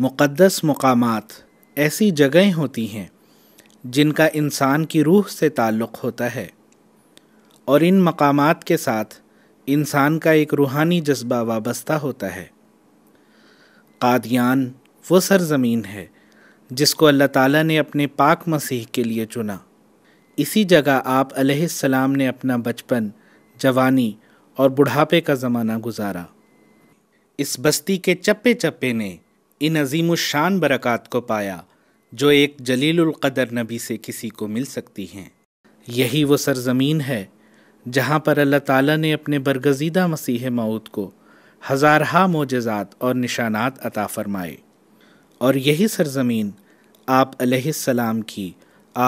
मुक़दस मकाम ऐसी जगहें होती हैं जिनका इंसान की रूह से ताल्लुक़ होता है और इन मकाम के साथ इंसान का एक रूहानी जज्बा वाबस्ता होता है कादियान वो सरजमीन है जिसको अल्लाह ताला ने अपने पाक मसीह के लिए चुना इसी जगह आप अलैहिस्सलाम ने अपना बचपन जवानी और बुढ़ापे का ज़माना गुजारा इस बस्ती के चप्पे चप्पे ने इन अजीम शान बरक़ात को पाया जो एक जलीलुल्क़दर नबी से किसी को मिल सकती हैं यही वो सरजमीन है जहाँ पर अल्लाह ताला ने अपने बरगजीदा मसीह मऊद को हज़ारहा मोजात और निशानात अता फ़रमाए और यही सरजमीन आप सलाम की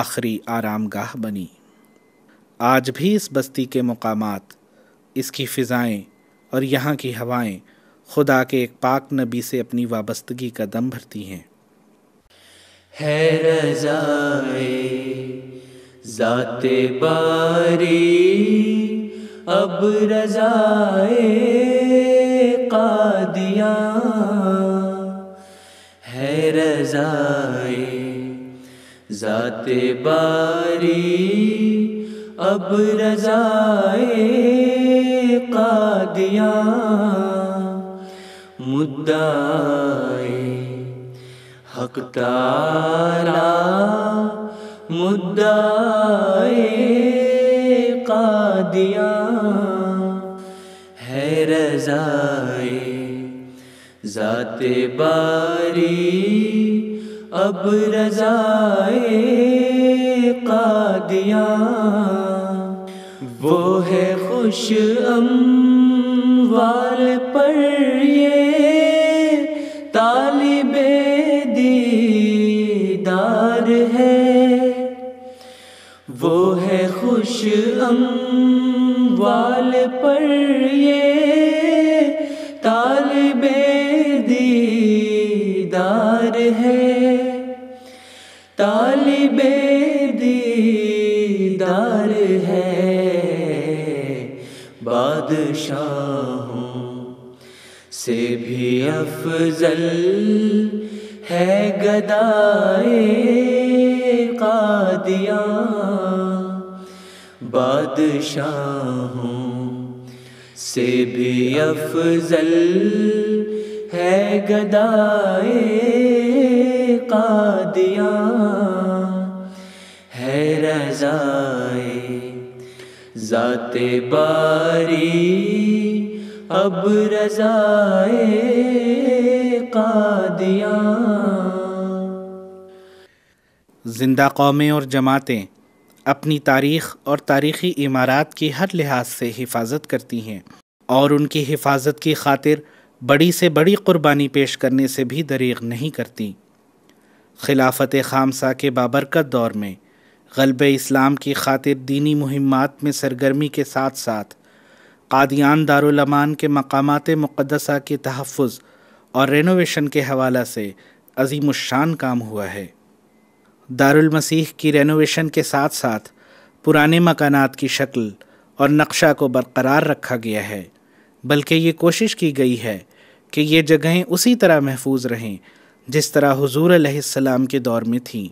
आखिरी आराम गाह बनी आज भी इस बस्ती के मकाम इसकी फ़िज़ाएँ और यहाँ की हवाएं खुदा के एक पाक नबी से अपनी वाबस्तगी का दम भरती हैं है रजाए जाते बारी अब रजाए कादिया है रजाए जाते बारी अब रजाए कादिया मुद्दाए हक तारा मुद्दाए कादिया है रजाए जाते बारी अब रजाए कादिया वो है खुश अम्बार पर ये खुश अम्वाल पर ये तालबे दीदार है तालबे दीदार है बादशाह से भी अफजल है गदाए कादियाँ बादशाहों से भी अफजल है गदाए कादिया है रजाए जाते बारी अब रजाए कादिया जिंदा कौमें और जमातें अपनी तारीख और तारीखी इमारत की हर लिहाज से हिफाजत करती हैं और उनकी हिफाजत की खातिर बड़ी से बड़ी कुर्बानी पेश करने से भी दरीग नहीं करती खिलाफत खामसा के बाबरकत दौर में गलब इस्लाम की खातिर दीनी मुहिमात में सरगर्मी के साथ साथ कादियान दारुलमान के मकाम मुक़दसा के तहफ़ और रेनोवेशन के हवाला से अजीमशान काम हुआ है दारुल मसीह की रेनोवेशन के साथ साथ पुराने मकानात की शक्ल और नक्शा को बरकरार रखा गया है बल्कि ये कोशिश की गई है कि ये जगहें उसी तरह महफूज रहें जिस तरह हुजूर अलैहिस्सलाम के दौर में थीं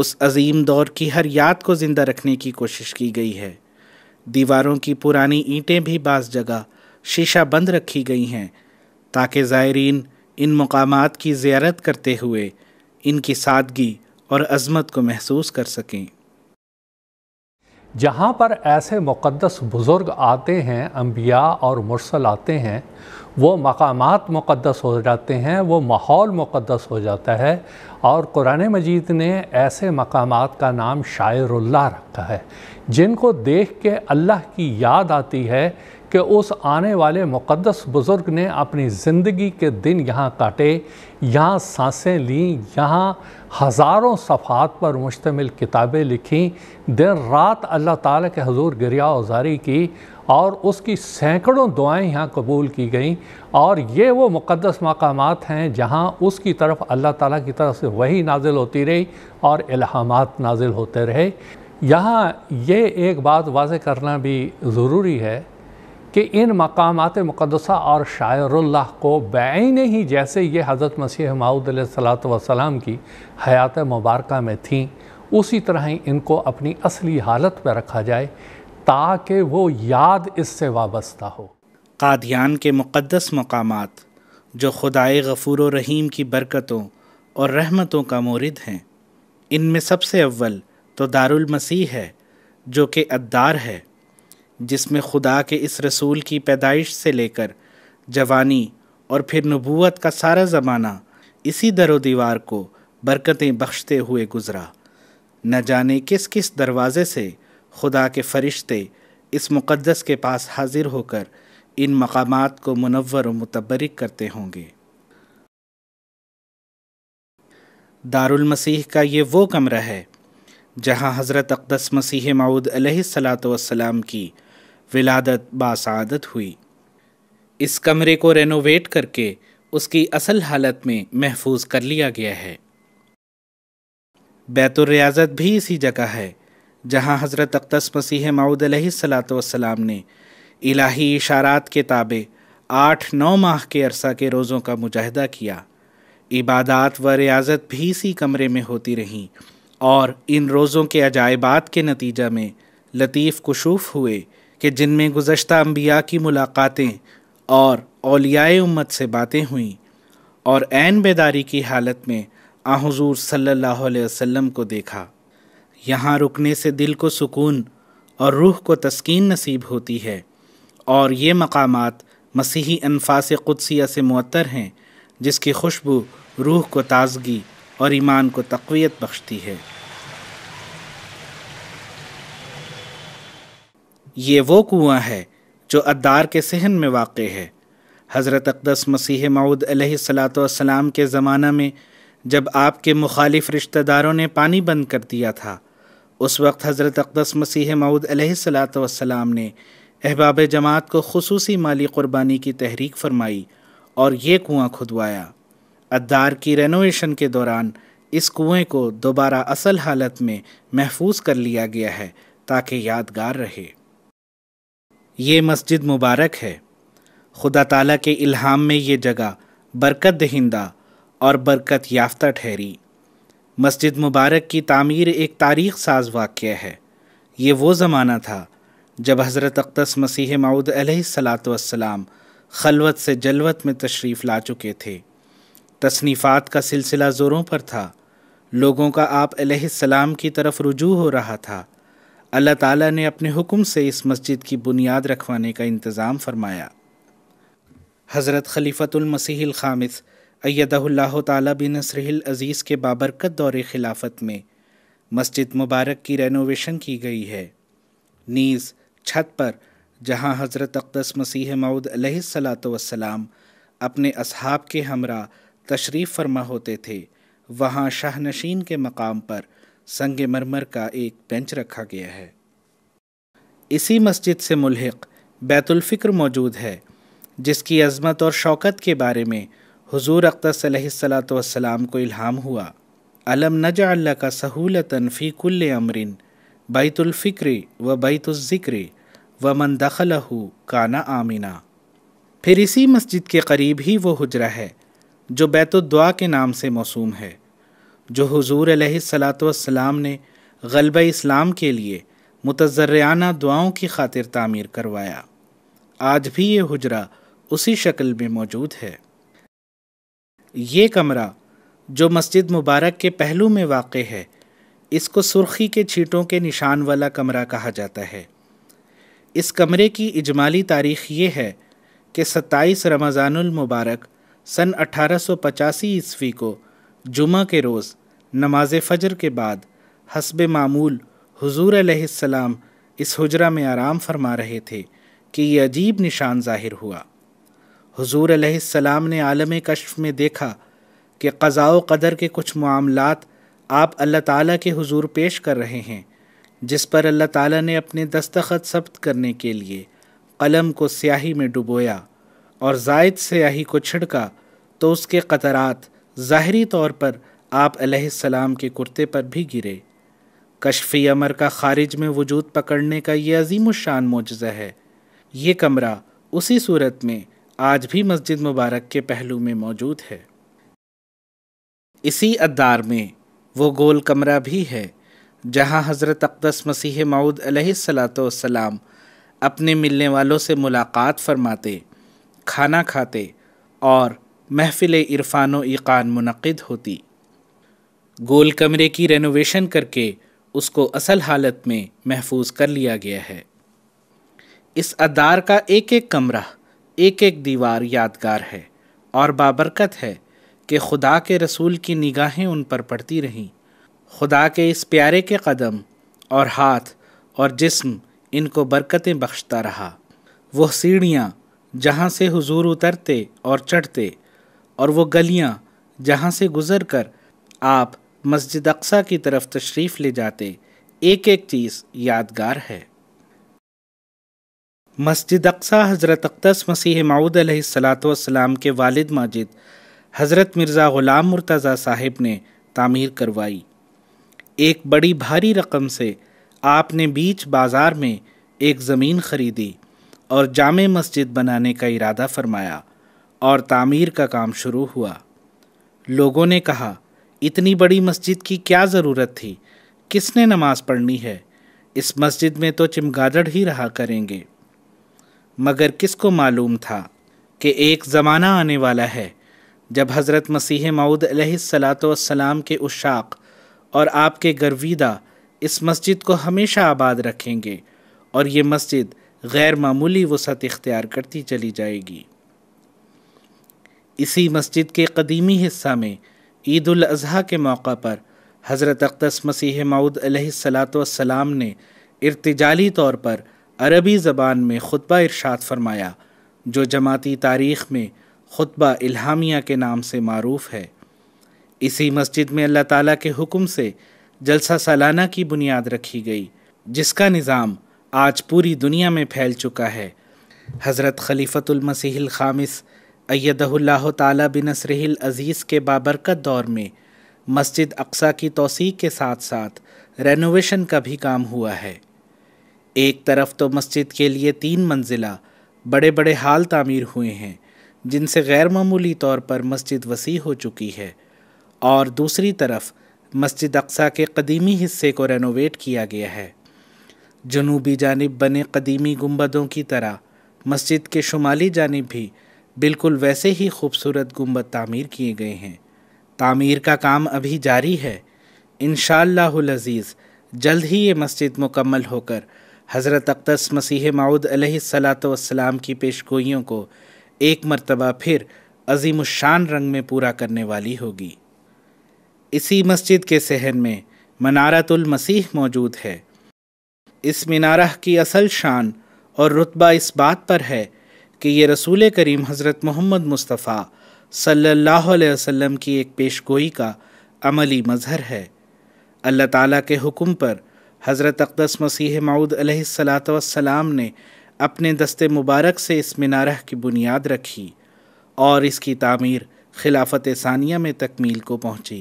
उस अजीम दौर की हर याद को ज़िंदा रखने की कोशिश की गई है दीवारों की पुरानी ईंटें भी बास जगह शीशा बंद रखी गई हैं ताकि ज़ायरीन इन मकाम की ज़्यारत करते हुए इनकी सादगी और अजमत को महसूस कर सकें जहाँ पर ऐसे मुक़दस बुज़ुर्ग आते हैं अम्बिया और मुरसल आते हैं वो मकामात मुक़दस हो जाते हैं वो माहौल मुक़दस हो जाता है और कुरान मजीद ने ऐसे मकाम का नाम शायरुल्ला रखा है जिनको देख के अल्लाह की याद आती है कि उस आने वाले मुक़दस बुज़ुर्ग ने अपनी ज़िंदगी के दिन यहाँ काटे यहाँ सांसें लीं यहाँ हज़ारों सफ़ात पर मुश्तमिल किताबें लिखीं दिन रात अल्लाह ताला के हजूर गिरिया उजारी की और उसकी सैकड़ों दुआएं यहाँ कबूल की गईं और ये वो मुक़दस मकाम हैं जहाँ उसकी तरफ अल्लाह ताला की तरफ से वही नाजिल होती रही और इल्हामात नाजिल होते रहे यहाँ ये एक बात वाज करना भी ज़रूरी है कि इन मकाम मुकदसा और शायरुल्लाह को बैन ही जैसे ये हज़रत मसीह माऊद वसलाम की हयात मुबारक में थी उसी तरह ही इनको अपनी असली हालत पर रखा जाए ताकि वो याद इससे वाबस्ता हो कादियान के मुक़दस मकाम जो खुदाए गफूर रहीम की बरकतों और रहमतों का मोरद हैं इनमें सबसे अव्वल तो दारुलमसी है जो कि अद्दार है जिसमें खुदा के इस रसूल की पैदाइश से लेकर जवानी और फिर नबूत का सारा ज़माना इसी दर दीवार को बरकतें बख्शते हुए गुज़रा न जाने किस किस दरवाज़े से खुदा के फरिश्ते इस मुक़दस के पास हाजिर होकर इन मकाम को मुनवर व मतबरक करते होंगे दारुल मसीह का ये वो कमरा है जहाँ हज़रत अकदस मसीह माऊद सलात की विलादत बासादत हुई इस कमरे को रेनोवेट करके उसकी असल हालत में महफूज कर लिया गया है बैतुलरियाजत भी इसी जगह है जहां हज़रत अक्तस मसीह माऊद सलाम ने इलाही इशारात के ताबे आठ नौ माह के अरसा के रोज़ों का मुजाहदा किया इबादत व रियाजत भी इसी कमरे में होती रहीं और इन रोज़ों के अजायबात के नतीजा में लतीफ़ कशूफ़ हुए कि जिनमें गुज्त अम्बिया की मुलाकातें और अलियाए उम्मत से बातें हुईं और ऐन बेदारी की हालत में आजूर सल्लल्लाहु अलैहि वसल्लम को देखा यहाँ रुकने से दिल को सुकून और रूह को तस्कीन नसीब होती है और ये मकाम मसीही अनफा से क़ुदसिया से मअतर हैं जिसकी खुशबू रूह को ताजगी और ईमान को तकवीत बख्शती है ये वो कुआं है जो अद्दार के सहन में वाक़ है हज़रत अकदस मसीह मऊद सलाम के ज़माना में जब आपके मुखालिफ रिश्तेदारों ने पानी बंद कर दिया था उस वक्त हज़रत अकदस मसीह मऊद सलाम ने अहबाब जमात को खसूसी माली क़ुरबानी की तहरीक फरमाई और ये कुआं खुदवाया अद्दार की रेनोवेशन के दौरान इस कुएं को दोबारा असल हालत में महफूज कर लिया गया है ताकि यादगार रहे ये मस्जिद मुबारक है खुदा ताला के इल्हाम में ये जगह बरकत दहिंदा और बरकत याफ्ता ठहरी मस्जिद मुबारक की तामीर एक तारीख साज वाक़ है ये वो ज़माना था जब हज़रत अक्दस मसीह माउद सलाम खलवत से जलवत में तशरीफ़ ला चुके थे तसनीफ़ात का सिलसिला ज़ोरों पर था लोगों का आप सलाम की तरफ रुजू हो रहा था अल्लाह ताला ने अपने हुक्म से इस मस्जिद की बुनियाद रखवाने का इंतज़ाम फरमाया हज़रत खलीफ़तुलमसीहिल ख़ामिस अयदहुल्लाह ताला बिन नसरहिल अज़ीज़ के बाबरकत दौर खिलाफत में मस्जिद मुबारक की रेनोवेशन की गई है नीज़ छत पर जहां हज़रत अकदस मसीह मऊद सलाम अपने असहाब के हमरा तशरीफ़ फरमा होते थे वहां शाहनशीन के मकाम पर मरमर का एक बेंच रखा गया है इसी मस्जिद से मुलहक बैतुलफ़िक्र मौजूद है जिसकी अजमत और शौकत के बारे में हुजूर अख्तर वसलाम को इल्हाम हुआ अलम नजा का सहूलतन फ़ी कुल अमरिन बैतुलफ़िक्र व बैतुलज़िक्र व मन दखलहू काना आमिना फिर इसी मस्जिद के करीब ही वो हजरा है जो बैतुद्दुआ के नाम से मौसूम है जो हुजूर सलाम ने गलब इस्लाम के लिए मतजराना दुआओं की खातिर तामीर करवाया आज भी ये हजरा उसी शक्ल में मौजूद है ये कमरा जो मस्जिद मुबारक के पहलू में वाक़ है इसको सुर्खी के छीटों के निशान वाला कमरा कहा जाता है इस कमरे की इजमाली तारीख ये है कि सत्ताईस रमज़ानमबारक सन मुबारक सौ पचासी ईस्वी को जुमा के रोज़ नमाज फ़जर के बाद हसब मामूल हजूर अलैहिस्सलाम इस हजरा में आराम फरमा रहे थे कि ये अजीब निशान ज़ाहिर हुआ हजूर अलैहिस्सलाम ने आलम कश्फ में देखा कि क़ज़ा कदर के कुछ मामलत आप अल्लाह ताली के हजूर पेश कर रहे हैं जिस पर अल्लाह ताली ने अपने दस्तखत सब्त करने के लिए कलम को स्याही में डुबोया और जायद स्याही को छिड़का तो उसके क़तरात ज़ाहरी तौर पर आप अलैहिस्सलाम के कुर्ते पर भी गिरे कशफ़ी अमर का ख़ारिज में वजूद पकड़ने का ये अजीम शान मुजज़ा है ये कमरा उसी सूरत में आज भी मस्जिद मुबारक के पहलू में मौजूद है इसी अदार में वो गोल कमरा भी है जहां हज़रत अकदस मसीह मऊद सलाम अपने मिलने वालों से मुलाकात फरमाते खाना खाते और महफिल इरफान इकान मुनद होती गोल कमरे की रेनोवेशन करके उसको असल हालत में महफूज कर लिया गया है इस अदार का एक एक कमरा एक एक दीवार यादगार है और बाबरकत है कि खुदा के रसूल की निगाहें उन पर पड़ती रहीं खुदा के इस प्यारे के कदम और हाथ और जिस्म इनको बरकतें बख्शता रहा वो सीढ़ियाँ जहाँ से हुजूर उतरते और चढ़ते और वो गलियाँ जहाँ से गुज़र कर आप मस्जिद अक्सा की तरफ तशरीफ़ ले जाते एक एक चीज़ यादगार है मस्जिद अक्सा हज़रत अक्दस मसीह माऊद सलाम के वालिद माजिद हज़रत मिर्ज़ा ग़ुलाम मुर्तज़ा साहिब ने तामीर करवाई एक बड़ी भारी रकम से आपने बीच बाज़ार में एक ज़मीन ख़रीदी और जाम मस्जिद बनाने का इरादा फरमाया और तामीर का काम शुरू हुआ लोगों ने कहा इतनी बड़ी मस्जिद की क्या ज़रूरत थी किसने नमाज पढ़नी है इस मस्जिद में तो चिमगादड़ ही रहा करेंगे मगर किसको मालूम था कि एक ज़माना आने वाला है जब हज़रत मसीह मऊद सलाम के उशाक और आपके गर्विदा इस मस्जिद को हमेशा आबाद रखेंगे और ये मस्जिद गैर मामूली वसत इख्तियार करती चली जाएगी इसी मस्जिद के कदीमी हिस्सा में ईद अजी के मौका पर हज़रत अक्दस मसीह मऊद सलाम ने इर्तजाली तौर पर अरबी ज़बान में खुतबा इरशाद फरमाया जो जमाती तारीख़ में खुतबा इल्हामिया के नाम से मरूफ है इसी मस्जिद में अल्लाह ताला के हुक्म से जलसा सालाना की बुनियाद रखी गई जिसका निज़ाम आज पूरी दुनिया में फैल चुका है हज़रत खलीफ़तुलमसीहिल खामिस अयदुल्लाह ताला बिन सरहिल अज़ीज़ के बाबरकत दौर में मस्जिद अक्सा की तोसी के साथ साथ रेनोवेशन का भी काम हुआ है एक तरफ तो मस्जिद के लिए तीन मंजिला बड़े बड़े हाल तामीर हुए हैं जिनसे गैर मामूली तौर पर मस्जिद वसी हो चुकी है और दूसरी तरफ मस्जिद अक्सा के कदीमी हिस्से को रेनोवेट किया गया है जनूबी जानब बने कदीमी गुम्बदों की तरह मस्जिद के शुमाली जानब भी बिल्कुल वैसे ही खूबसूरत गुंबद तामीर किए गए हैं तामीर का काम अभी जारी है इन अज़ीज़ जल्द ही ये मस्जिद मुकम्मल होकर हज़रत अक्तस मसीह माउद सलाम की पेशगोइयों को एक मरतबा फिर अजीम शान रंग में पूरा करने वाली होगी इसी मस्जिद के सहन में मनारतुल मसीह मौजूद है इस मीनारा की असल शान और रुतबा इस बात पर है कि ये रसूल करीम हज़रत मोहम्मद मुस्तफ़ा सल्लल्लाहु अलैहि वसल्लम की एक पेश गोई का अमली मज़हर है अल्लाह ताला के हुक्म पर हज़रत अकदस मसीह माऊद सलाम ने अपने दस्ते मुबारक से इस मिनारह की बुनियाद रखी और इसकी तामीर खिलाफत सानिया में तकमील को पहुँची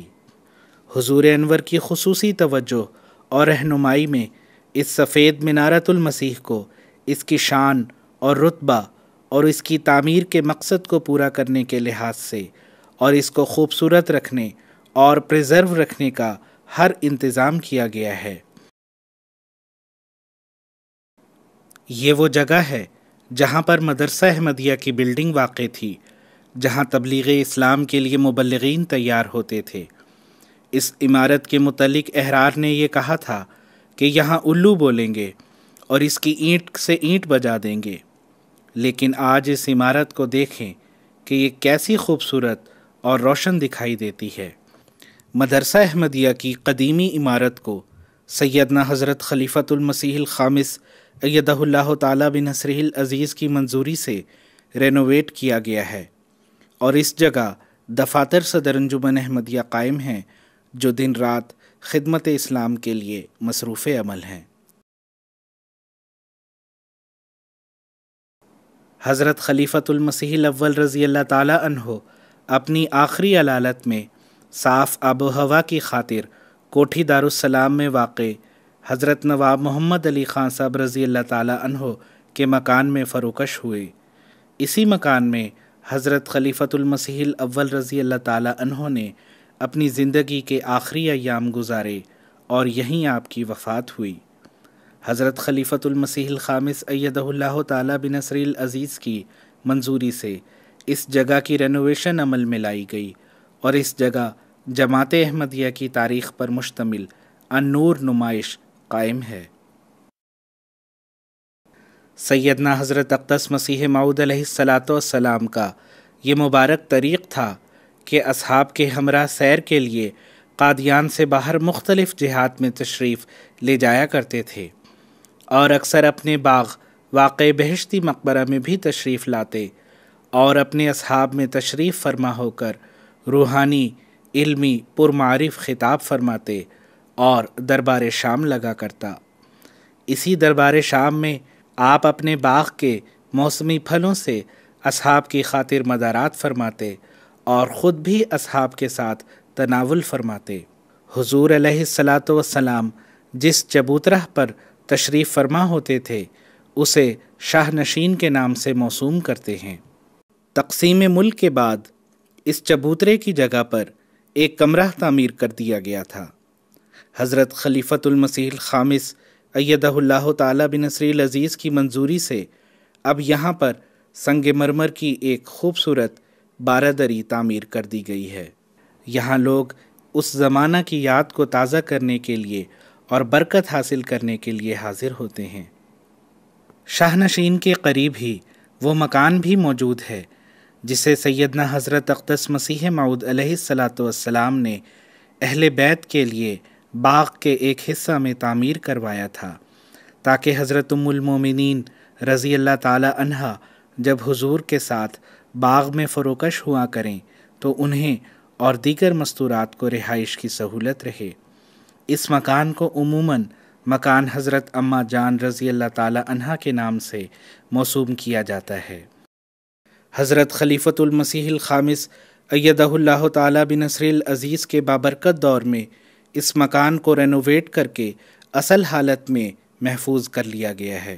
हजूर अनवर की खसूसी तवज्जो और रहनुमाई में इस सफ़ेद मसीह को इसकी शान और रुतबा और इसकी तामीर के मकसद को पूरा करने के लिहाज से और इसको खूबसूरत रखने और प्रिजर्व रखने का हर इंतज़ाम किया गया है ये वो जगह है जहाँ पर मदरसा अहमदिया की बिल्डिंग वाक़ थी जहाँ तबलीग इस्लाम के लिए मुबलगिन तैयार होते थे इस इमारत के मतलब एहरार ने यह कहा था कि यहाँ उल्लू बोलेंगे और इसकी ईंट से ईंट बजा देंगे लेकिन आज इस इमारत को देखें कि ये कैसी खूबसूरत और रोशन दिखाई देती है मदरसा अहमदिया की कदीमी इमारत को सैदना हज़रत खलीफतुलमसी ख़ामिस अयदहुल्ला ताली बिन हसरहिल अज़ीज़ की मंजूरी से रेनोवेट किया गया है और इस जगह दफातर सदर अंजुमन अहमदिया कायम हैं जो दिन रात खिदमत इस्लाम के लिए मसरूफ़ अमल हैं हज़रत ख़लीफ़तमसी अव्वल रज़ी अल्लाह ताली अपनी आखिरी अलालत में साफ़ आबो हवा की खातिर कोठी दारुसलाम में वाक़ हज़रत नवाब मोहम्मद अली ख़ान साहब रज़ी अल्लाह ताली के मकान में फ़रोकश हुए इसी मकान में हज़रत ख़लीफ़तमसी अव्वल रज़ी अल्लाह ताली ने अपनी ज़िंदगी के आखिरी अयाम गुजारे और यहीं आपकी वफ़ात हुई हज़रत ख़लीफ़तमसीहामिस अयदल्ला ताली बिन नसरील अज़ीज़ की मंजूरी से इस जगह की रेनोवेशन अमल में लाई गई और इस जगह जमात अहमदिया की तारीख़ पर मुश्तमिल अनूर नुमाइश कायम है सैदना हज़रत अक्दस मसीह माऊदलाम का ये मुबारक तरीक़ था कि अहाब के हमरा सैर के लिए कादियान से बाहर मुख्तलिफ़ जहात में तशरीफ़ ले जाया करते थे और अक्सर अपने बाग वाक़ बहशती मकबरा में भी तशरीफ़ लाते और अपने असहाब में तशरीफ़ फरमा होकर रूहानी इल्मी पुरमारफ़ ख़िताब फरमाते और दरबार शाम लगा करता इसी दरबार शाम में आप अपने बाग के मौसमी फलों से असहाब की खातिर मदारात फरमाते और ख़ुद भी असहाब के साथ तनावल फरमाते हुजूर सलात वसलाम जिस चबूतरा पर तशरीफ़ फरमा होते थे उसे शाहनशीन के नाम से मौसूम करते हैं तकसीम मुल्क के बाद इस चबूतरे की जगह पर एक कमरा तामीर कर दिया गया था हज़रत खलीफतुलमसी खामिस अयदहुल्ला तला बिन अज़ीज़ की मंजूरी से अब यहाँ पर संग मरमर की एक खूबसूरत बारादरी तामीर कर दी गई है यहाँ लोग उस ज़माना की याद को ताज़ा करने के लिए और बरकत हासिल करने के लिए हाजिर होते हैं शाहनशीन के करीब ही वो मकान भी मौजूद है जिसे सैदना हज़रत अकदस मसीह माऊद सलाम ने अहल बैत के लिए बाग के एक हिस्सा में तामीर करवाया था ताकि हज़रत रज़ी अल्लाह ताली जब हुजूर के साथ बाग में फ़रोकश हुआ करें तो उन्हें और दीगर मस्तूरात को रिहाइश की सहूलत रहे इस मकान को उमूमन मकान हज़रत अम्मा जान रज़ी अल्लाह तहा के नाम से मौसूम किया जाता है हज़रत खलीफ़तुलमसीह ख़ामिस अय्यदहुल्लाह ताला बिन नसरिल अज़ीज़ के बाबरकत दौर में इस मकान को रेनोवेट करके असल हालत में महफूज कर लिया गया है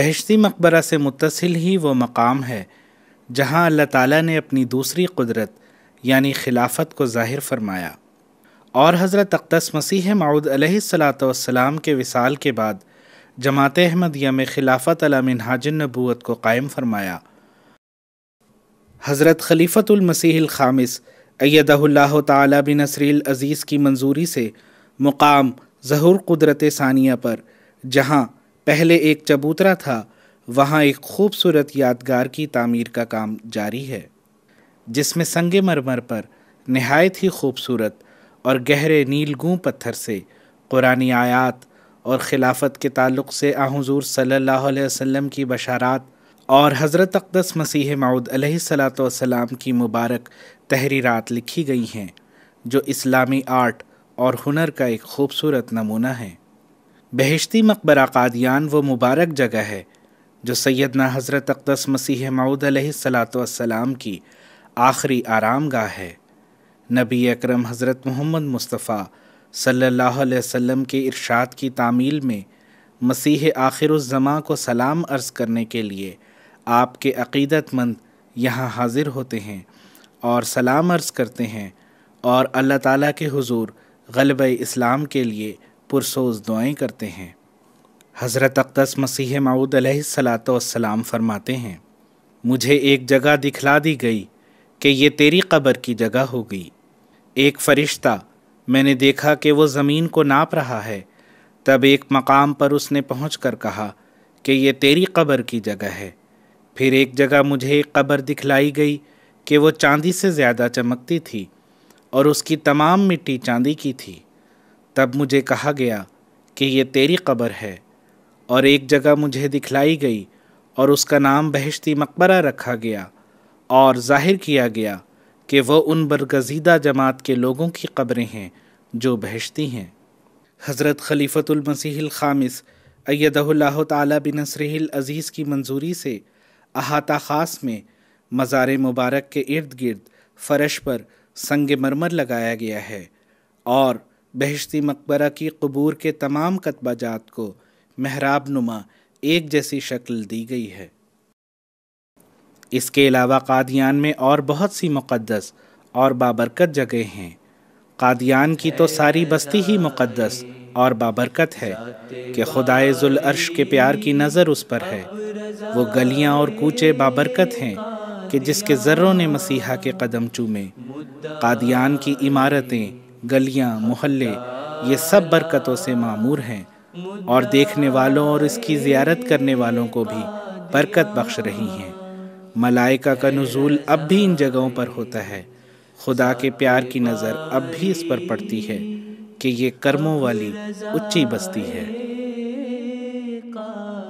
बहशती मकबरा से मुतसिल ही वो मकाम है जहाँ अल्लाह ताला ने अपनी दूसरी कुदरत यानी खिलाफत को ज़ाहिर फरमाया और हज़रत अक्दस मसीह मऊद सलाम के विसाल के बाद जमात अहमदिया में खिलाफत अला मिनहाजन नबूत को कायम फरमाया हज़रत खलीफ़तुलमसीह ख़ामिस अयदहुल्ला ताली बिन नसरील अज़ीज़ की मंजूरी से मुकाम जहूर कुदरत सानिया पर जहाँ पहले एक चबूतरा था वहाँ एक खूबसूरत यादगार की तामीर का काम जारी है जिसमें संग मरमर पर नहायत ही खूबसूरत और गहरे नील गूँ पत्थर से कुरानी आयात और खिलाफत के ताल्लुक़ से आहुजूर सल्ला वसम की बशारात और हज़रत अकदस मसीह मऊद सलाम की मुबारक तहरीरात लिखी गई हैं जो इस्लामी आर्ट और हुनर का एक खूबसूरत नमूना है बहिश्ती मकबरा कादियान वो मुबारक जगह है जो सैदना हज़रत अकदस मसीह माउद सलाम की आखिरी आराम गाह है नबी अकरम हज़रत मोहम्मद मुस्तफ़ा सल्लल्लाहु अलैहि वसल्लम के इरशाद की तामील में मसीह आखिर आखिरज़मा को सलाम अर्ज़ करने के लिए आपके अकीदतमंद यहाँ हाज़िर होते हैं और सलाम अर्ज़ करते हैं और अल्लाह ताला के हुजूर गलब इस्लाम के लिए पुरसोज दुआएं करते हैं हज़रत अकदस मसीह माऊद सलाम फरमाते हैं मुझे एक जगह दिखला दी गई कि ये तेरी कब्र की जगह हो गई एक फ़रिश्ता मैंने देखा कि वो ज़मीन को नाप रहा है तब एक मकाम पर उसने पहुँच कर कहा कि ये तेरी कब्र की जगह है फिर एक जगह मुझे एक कब्र दिखलाई गई कि वो चांदी से ज़्यादा चमकती थी और उसकी तमाम मिट्टी चांदी की थी तब मुझे कहा गया कि ये तेरी कब्र है और एक जगह मुझे दिखलाई गई और उसका नाम बहिश्ती मकबरा रखा गया और जाहिर किया गया कि वह उन बरगजीदा जमात के लोगों की कब्रें हैं जो बहशती हैं हज़रत खलीफ़तुलमसीहिल ख़ामिस अयदल्ला ताली बिन नसरहिल अज़ीज़ की मंजूरी से अहाता ख़ास में मज़ार मुबारक के इर्द गिर्द फरश पर संग मरमर लगाया गया है और बहशती मकबरा की कबूर के तमाम कतबाजात को महराब नुमा एक जैसी शक्ल दी गई है इसके अलावा कादियान में और बहुत सी मुक़दस और बाबरकत जगह हैं कादियान की तो सारी बस्ती ही मुक़दस और बाबरकत है कि खुदाए अर्श के प्यार की नज़र उस पर है वो गलियां और कूचे बाबरकत हैं कि जिसके ज़र्रों ने मसीहा के कदम चूमे कादियान की इमारतें गलियां मोहल्ले ये सब बरकतों से मामूर हैं और देखने वालों और इसकी ज़ियारत करने वालों को भी बरकत बख्श रही हैं मलाइका का नज़ूल अब भी इन जगहों पर होता है खुदा के प्यार की नज़र अब भी इस पर पड़ती है कि ये कर्मों वाली उच्ची बस्ती है